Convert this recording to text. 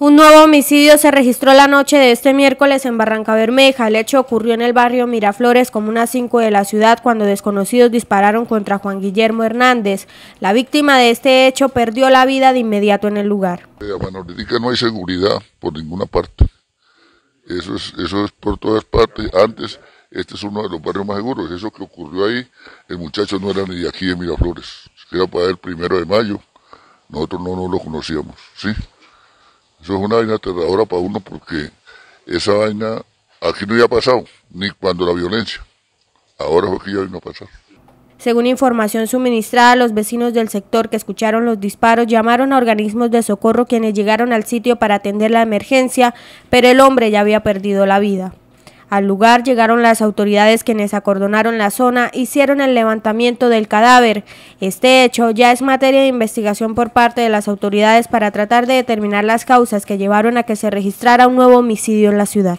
Un nuevo homicidio se registró la noche de este miércoles en Barranca Bermeja. El hecho ocurrió en el barrio Miraflores, como unas 5 de la ciudad, cuando desconocidos dispararon contra Juan Guillermo Hernández. La víctima de este hecho perdió la vida de inmediato en el lugar. Bueno, no hay seguridad por ninguna parte. Eso es, eso es por todas partes. Antes, este es uno de los barrios más seguros. Eso que ocurrió ahí, el muchacho no era ni de aquí de Miraflores. Era para el primero de mayo. Nosotros no, no lo conocíamos, ¿sí? Eso es una vaina aterradora para uno porque esa vaina aquí no había pasado, ni cuando la violencia. Ahora aquí ya vino a pasar. Según información suministrada, los vecinos del sector que escucharon los disparos llamaron a organismos de socorro quienes llegaron al sitio para atender la emergencia, pero el hombre ya había perdido la vida. Al lugar llegaron las autoridades quienes acordonaron la zona, hicieron el levantamiento del cadáver. Este hecho ya es materia de investigación por parte de las autoridades para tratar de determinar las causas que llevaron a que se registrara un nuevo homicidio en la ciudad.